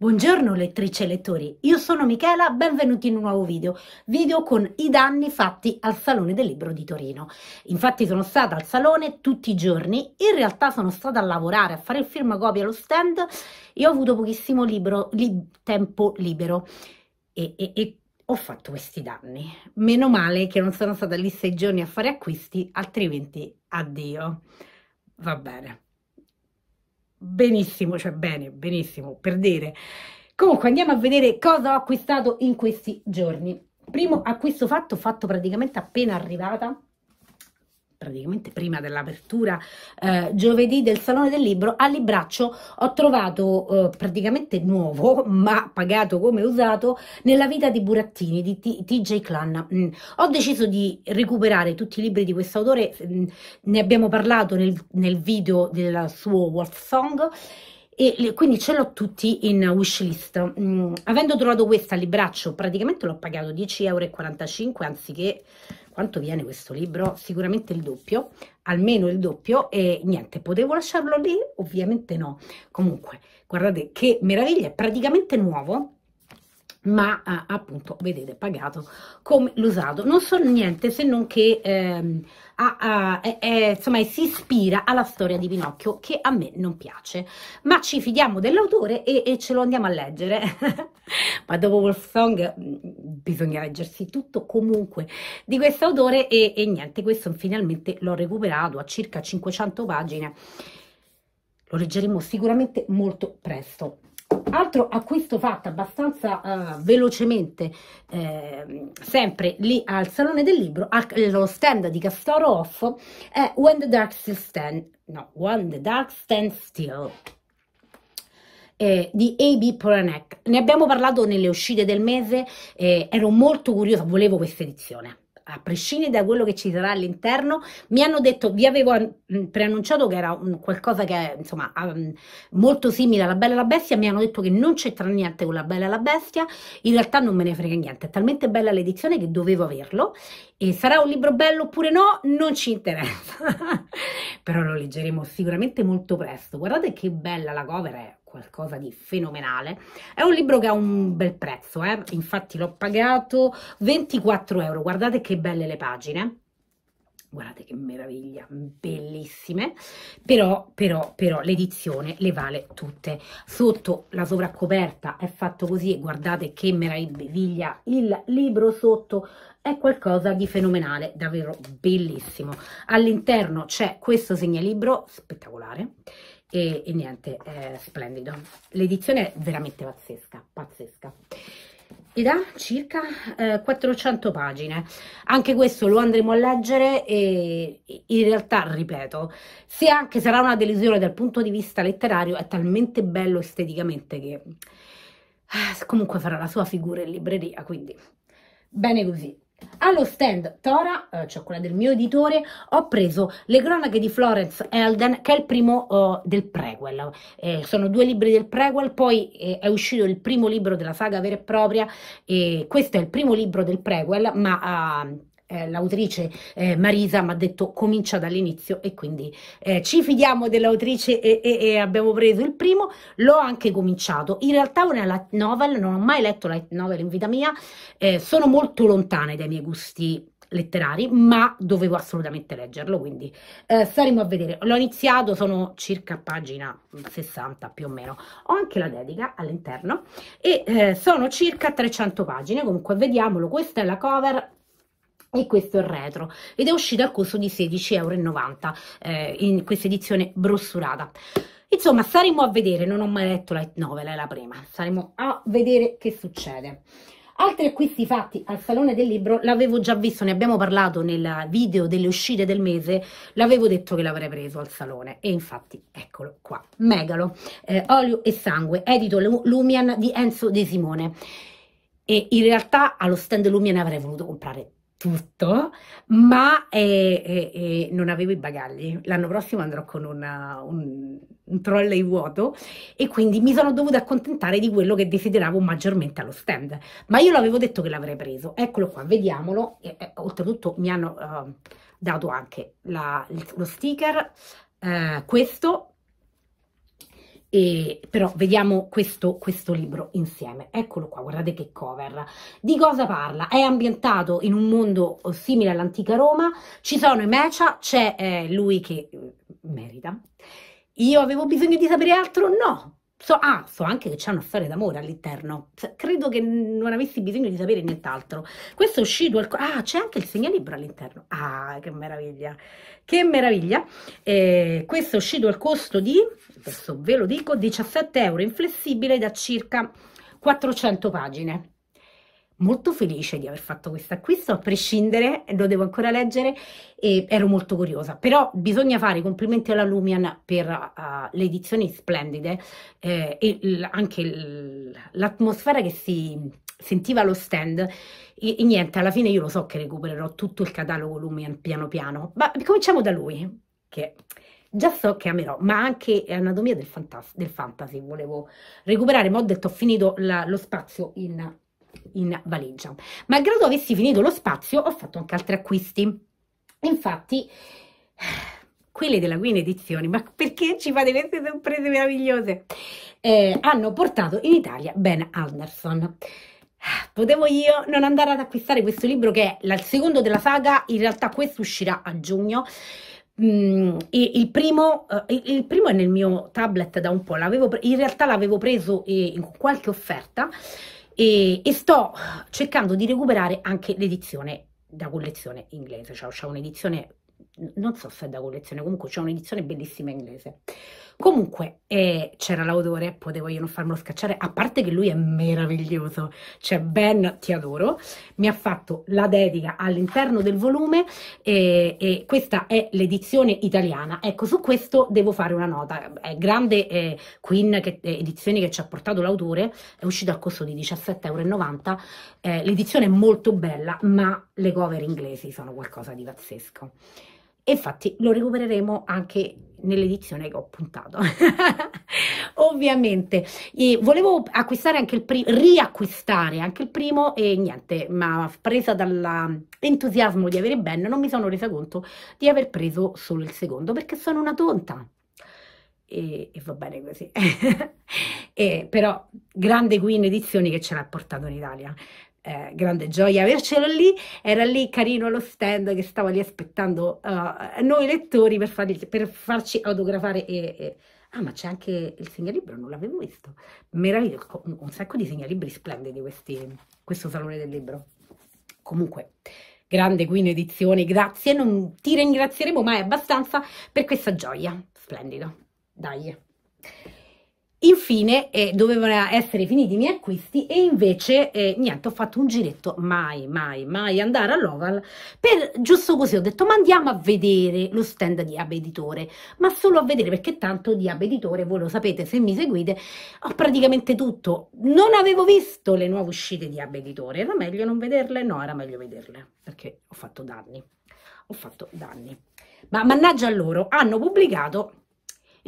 Buongiorno lettrici e lettori, io sono Michela, benvenuti in un nuovo video, video con i danni fatti al Salone del Libro di Torino. Infatti sono stata al salone tutti i giorni, in realtà sono stata a lavorare, a fare il film a copia allo stand e ho avuto pochissimo libro, li, tempo libero e, e, e ho fatto questi danni. Meno male che non sono stata lì sei giorni a fare acquisti, altrimenti addio. Va bene benissimo, cioè bene, benissimo, per dire. Comunque andiamo a vedere cosa ho acquistato in questi giorni. Primo acquisto fatto, fatto praticamente appena arrivata, praticamente prima dell'apertura eh, giovedì del Salone del Libro, a Libraccio ho trovato eh, praticamente nuovo, ma pagato come usato, Nella vita di Burattini di TJ Clan. Mm. Ho deciso di recuperare tutti i libri di questo autore, mm, ne abbiamo parlato nel, nel video del suo World Song, e quindi ce l'ho tutti in wishlist. Mm, avendo trovato questa a Libraccio, praticamente l'ho pagato 10,45 euro anziché quanto viene questo libro? Sicuramente il doppio, almeno il doppio e niente, potevo lasciarlo lì? Ovviamente no. Comunque, guardate che meraviglia, è praticamente nuovo ma eh, appunto vedete pagato come l'usato non so niente se non che ehm, a, a, è, è, insomma si ispira alla storia di Pinocchio che a me non piace ma ci fidiamo dell'autore e, e, ce lo andiamo a leggere ma dopo Wolf Song mm, bisogna leggersi tutto comunque di questo autore e, e niente, questo finalmente l'ho recuperato a circa 500 pagine, lo leggeremo sicuramente molto presto altro acquisto fatto abbastanza uh, velocemente eh, sempre lì al salone del libro allo stand di Castoro Off è When the Dark Still Stand no, When the Dark Stands Still eh, di AB Poranek. Ne abbiamo parlato nelle uscite del mese, eh, ero molto curiosa, volevo questa edizione a prescindere da quello che ci sarà all'interno, mi hanno detto, vi avevo mm, preannunciato che era qualcosa che è insomma mm, molto simile alla Bella e la Bestia, mi hanno detto che non c'entra niente con la Bella e la Bestia, in realtà non me ne frega niente, è talmente bella l'edizione che dovevo averlo, e sarà un libro bello oppure no, non ci interessa, però lo leggeremo sicuramente molto presto, guardate che bella la cover è, qualcosa di fenomenale. È un libro che ha un bel prezzo, eh? infatti l'ho pagato 24 euro. Guardate che belle le pagine. Guardate che meraviglia, bellissime, però, però, però l'edizione le vale tutte. Sotto la sovraccoperta è fatto così e guardate che meraviglia il libro sotto è qualcosa di fenomenale, davvero bellissimo. All'interno c'è questo segnalibro spettacolare e, e niente, è splendido. L'edizione è veramente pazzesca, pazzesca ed ha circa eh, 400 pagine. Anche questo lo andremo a leggere e in realtà, ripeto, se anche sarà una delusione dal punto di vista letterario, è talmente bello esteticamente che eh, comunque farà la sua figura in libreria, quindi bene così. Allo stand Tora, eh, cioè quella del mio editore, ho preso Le cronache di Florence Elden, che è il primo uh, del prequel. Eh, sono due libri del prequel, poi eh, è uscito il primo libro della saga vera e propria, e questo è il primo libro del prequel, ma uh, eh, l'autrice eh, Marisa mi ha detto comincia dall'inizio e quindi eh, ci fidiamo dell'autrice e, e, e, abbiamo preso il primo, l'ho anche cominciato. In realtà una light novel, non ho mai letto light novel in vita mia, eh, sono molto lontane dai miei gusti letterari, ma dovevo assolutamente leggerlo, quindi eh, staremo a vedere. L'ho iniziato, sono circa pagina 60 più o meno, ho anche la dedica all'interno e eh, sono circa 300 pagine, comunque vediamolo, questa è la cover e questo è il retro ed è uscito al costo di 16,90 euro eh, in questa edizione brossurata insomma saremo a vedere non ho mai letto light novel è la prima saremo a vedere che succede altri acquisti fatti al salone del libro l'avevo già visto ne abbiamo parlato nel video delle uscite del mese l'avevo detto che l'avrei preso al salone e infatti eccolo qua megalo eh, olio e sangue edito lumian di enzo de simone e in realtà allo stand lumian avrei voluto comprare tutto, ma eh, eh, non avevo i bagagli. L'anno prossimo andrò con una, un, un trolley vuoto e quindi mi sono dovuta accontentare di quello che desideravo maggiormente allo stand. Ma io l'avevo detto che l'avrei preso. Eccolo qua, vediamolo. E, e, oltretutto mi hanno uh, dato anche la, lo sticker, uh, questo e, però vediamo questo, questo, libro insieme. Eccolo qua, guardate che cover. Di cosa parla? È ambientato in un mondo oh, simile all'antica Roma, ci sono i Mecia, c'è eh, lui che mm, merita. Io avevo bisogno di sapere altro? No, So, ah, so anche che c'è una storia d'amore all'interno. Credo che non avessi bisogno di sapere nient'altro. Questo è uscito. Al... Ah, c'è anche il segnalibro all'interno. Ah, che meraviglia! Che meraviglia! Eh, questo è uscito al costo di, adesso ve lo dico, 17 euro inflessibile da circa 400 pagine molto felice di aver fatto questo acquisto, a prescindere, lo devo ancora leggere e ero molto curiosa. Però bisogna fare i complimenti alla Lumian per uh, le edizioni splendide eh, e anche l'atmosfera che si sentiva lo stand e, e, niente, alla fine io lo so che recupererò tutto il catalogo Lumian piano piano. Ma cominciamo da lui, che già so che amerò, ma anche Anatomia del, del Fantasy volevo recuperare, ma ho detto ho finito la, lo spazio in in valigia. Malgrado avessi finito lo spazio, ho fatto anche altri acquisti. Infatti, quelle della Guin Edizioni, ma perché ci fate queste sorprese meravigliose? Eh, hanno portato in Italia Ben Anderson. Potevo io non andare ad acquistare questo libro che è il secondo della saga, in realtà questo uscirà a giugno. Mm, il, primo, eh, il, primo, è nel mio tablet da un po', in realtà l'avevo preso eh, in qualche offerta e, e sto cercando di recuperare anche l'edizione da collezione inglese, cioè c'è un'edizione non so se è da collezione, comunque c'è un'edizione bellissima inglese. Comunque eh, c'era l'autore, potevo io non farmelo scacciare, a parte che lui è meraviglioso, cioè Ben ti adoro, mi ha fatto la dedica all'interno del volume e, e questa è l'edizione italiana. Ecco, su questo devo fare una nota, è grande eh, Queen che, eh, edizioni che ci ha portato l'autore, è uscito al costo di 17,90 euro, eh, l'edizione è molto bella ma le cover inglesi sono qualcosa di pazzesco infatti lo recupereremo anche nell'edizione che ho puntato ovviamente e volevo acquistare anche il primo riacquistare anche il primo e niente ma presa dall'entusiasmo di avere Ben non mi sono resa conto di aver preso solo il secondo perché sono una tonta e, e va bene così e, però grande Queen edizioni che ce l'ha portato in Italia eh, grande gioia avercelo lì, era lì carino lo stand che stava lì aspettando uh, noi lettori per, fargli, per, farci autografare e, e... Ah, ma c'è anche il segnalibro, non l'avevo visto. Meraviglioso, un, sacco di segnalibri splendidi questi, questo salone del libro. Comunque, grande qui in edizione, grazie, non ti ringrazieremo mai abbastanza per questa gioia. Splendido, dai. Infine eh, dovevano essere finiti i miei acquisti e invece eh, niente ho fatto un giretto mai mai mai andare all'Oval per giusto così ho detto ma andiamo a vedere lo stand di Abeditore ma solo a vedere perché tanto di Abeditore voi lo sapete se mi seguite ho praticamente tutto non avevo visto le nuove uscite di Abeditore era meglio non vederle? no era meglio vederle perché ho fatto danni ho fatto danni ma mannaggia loro hanno pubblicato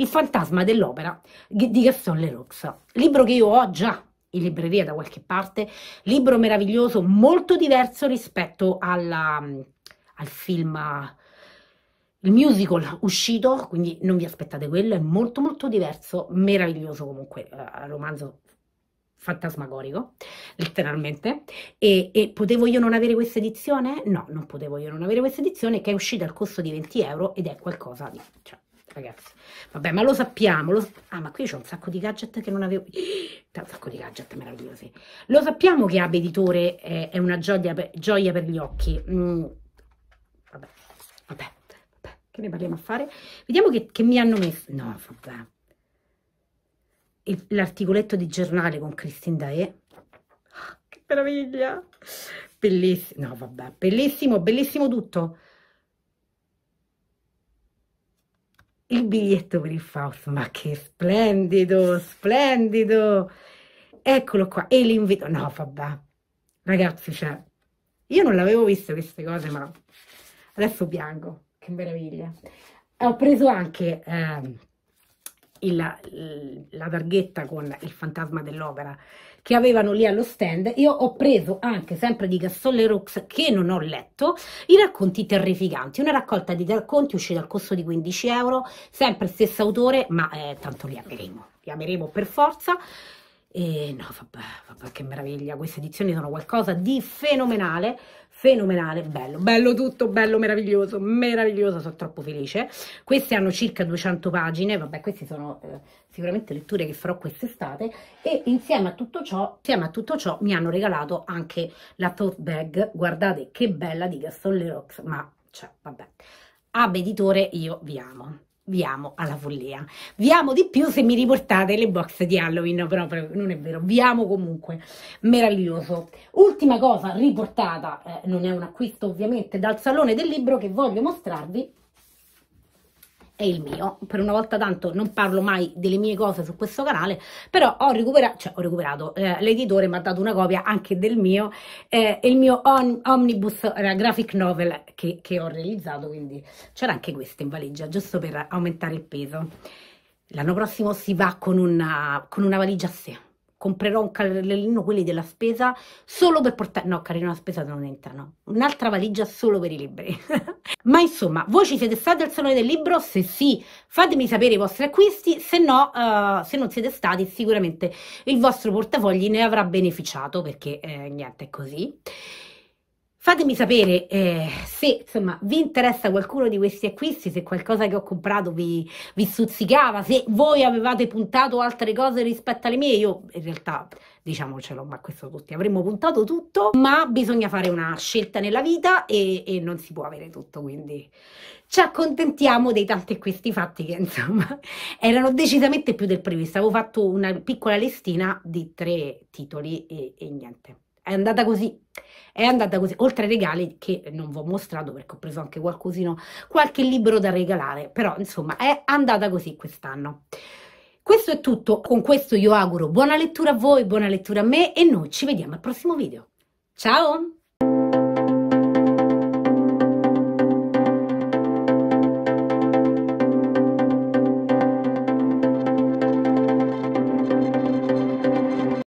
il fantasma dell'opera di Gaston Leroux, libro che io ho già in libreria da qualche parte, libro meraviglioso, molto diverso rispetto alla, al film, il musical uscito, quindi non vi aspettate quello, è molto molto diverso, meraviglioso comunque, eh, romanzo fantasmagorico, letteralmente, e, e, potevo io non avere questa edizione? No, non potevo io non avere questa edizione che è uscita al costo di 20 euro ed è qualcosa di... Cioè, ragazzi. Vabbè, ma lo sappiamo. Lo... Ah, ma qui c'è un sacco di gadget che non avevo. Un sacco di gadget meravigliosi. Lo sappiamo che abeditore Editore è, una gioia per, gioia per gli occhi. Mm. Vabbè, vabbè, vabbè, che ne parliamo a fare? Vediamo che, che mi hanno messo. No, vabbè. L'articoletto di giornale con Christine Dae. Ah, che meraviglia! Bellissimo, no, vabbè, bellissimo, bellissimo tutto. il biglietto per il Fausto, ma che splendido, splendido, eccolo qua, e l'invito, no vabbè, ragazzi, cioè, io non l'avevo visto queste cose, ma adesso piango, che meraviglia. Ho preso anche eh, il, la targhetta con il fantasma dell'opera che avevano lì allo stand, io ho preso anche sempre di Gassolle Rux, che non ho letto, i racconti terrificanti, una raccolta di racconti uscita al costo di 15 euro, sempre stesso autore, ma eh, tanto li ameremo, li ameremo per forza. E no, vabbè, vabbè, che meraviglia, queste edizioni sono qualcosa di fenomenale, fenomenale, bello, bello tutto, bello, meraviglioso, meraviglioso, sono troppo felice. Queste hanno circa 200 pagine, vabbè, queste sono eh, sicuramente letture che farò quest'estate e insieme a tutto ciò, insieme a tutto ciò mi hanno regalato anche la tote bag, guardate che bella di Gaston Lerox, ma cioè, vabbè. Ab editore io vi amo vi amo alla follia. Vi amo di più se mi riportate le box di Halloween, proprio non è vero, vi amo comunque, meraviglioso. Ultima cosa riportata, eh, non è un acquisto ovviamente, dal Salone del Libro che voglio mostrarvi è il mio. Per una volta tanto non parlo mai delle mie cose su questo canale, però ho recuperato, cioè ho recuperato, eh, l'editore mi ha dato una copia anche del mio, eh, il mio on, omnibus eh, graphic novel che, che ho realizzato, quindi c'era anche questo in valigia, giusto per aumentare il peso. L'anno prossimo si va con una, con una valigia a sé comprerò un carrellino, quelli della spesa, solo per portare... No, carino, la spesa non entra, no. Un'altra valigia solo per i libri. Ma insomma, voi ci siete stati al Salone del Libro? Se sì, fatemi sapere i vostri acquisti, se no, uh, se non siete stati, sicuramente il vostro portafogli ne avrà beneficiato, perché eh, niente, è così. Fatemi sapere eh, se insomma vi interessa qualcuno di questi acquisti, se qualcosa che ho comprato vi, vi, stuzzicava, se voi avevate puntato altre cose rispetto alle mie. Io in realtà diciamocelo, ma questo tutti avremmo puntato tutto, ma bisogna fare una scelta nella vita e, e non si può avere tutto, quindi ci accontentiamo dei tanti acquisti fatti che insomma erano decisamente più del previsto. Avevo fatto una piccola listina di tre titoli e, e niente. È andata così. È andata così, oltre ai regali che non vi ho mostrato perché ho preso anche qualcosino, qualche libro da regalare, però insomma è andata così quest'anno. Questo è tutto, con questo io auguro buona lettura a voi, buona lettura a me e noi ci vediamo al prossimo video. Ciao!